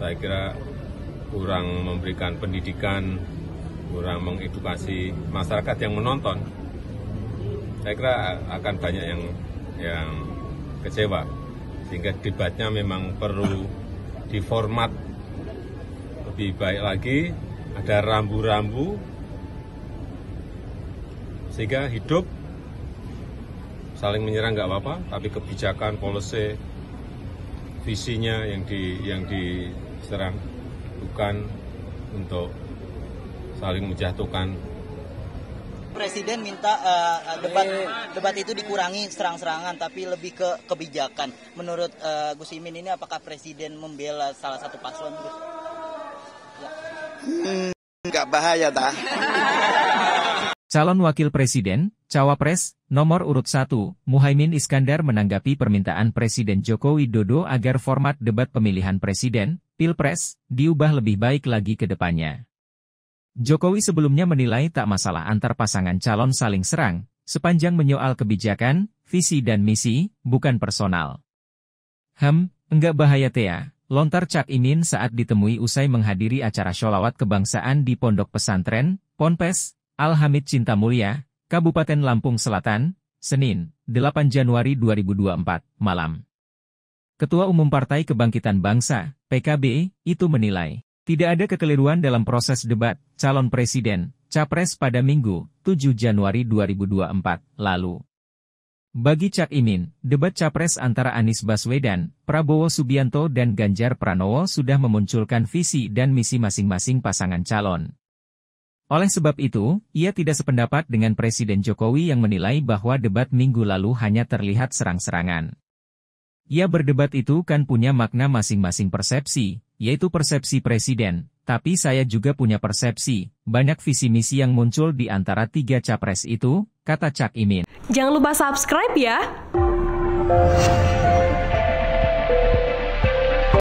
saya kira kurang memberikan pendidikan, kurang mengedukasi masyarakat yang menonton, saya kira akan banyak yang yang kecewa. Sehingga debatnya memang perlu diformat lebih baik lagi, ada rambu-rambu, sehingga hidup saling menyerang nggak apa-apa, tapi kebijakan, policy, visinya yang di yang di terang, bukan untuk saling menjatuhkan. Presiden minta uh, debat debat itu dikurangi serang-serangan tapi lebih ke kebijakan. Menurut uh, Gus Imin ini apakah presiden membela salah satu paslon? Ya. Hmm, enggak bahaya dah. Calon Wakil Presiden, Cawapres, nomor urut 1, Muhaimin Iskandar menanggapi permintaan Presiden Joko Widodo agar format debat pemilihan Presiden, Pilpres, diubah lebih baik lagi ke depannya. Jokowi sebelumnya menilai tak masalah antar pasangan calon saling serang, sepanjang menyoal kebijakan, visi dan misi, bukan personal. Hem, enggak bahaya Tea, lontar Cak Imin saat ditemui usai menghadiri acara sholawat kebangsaan di Pondok Pesantren, Ponpes, Alhamid Cinta Mulia, Kabupaten Lampung Selatan, Senin, 8 Januari 2024, malam. Ketua Umum Partai Kebangkitan Bangsa, PKB, itu menilai, tidak ada kekeliruan dalam proses debat calon presiden, capres pada Minggu, 7 Januari 2024, lalu. Bagi Cak Imin, debat capres antara Anies Baswedan, Prabowo Subianto dan Ganjar Pranowo sudah memunculkan visi dan misi masing-masing pasangan calon. Oleh sebab itu, ia tidak sependapat dengan Presiden Jokowi yang menilai bahwa debat minggu lalu hanya terlihat serang-serangan. Ya berdebat itu kan punya makna masing-masing persepsi, yaitu persepsi presiden, tapi saya juga punya persepsi, banyak visi misi yang muncul di antara tiga capres itu, kata Cak Imin. Jangan lupa subscribe ya!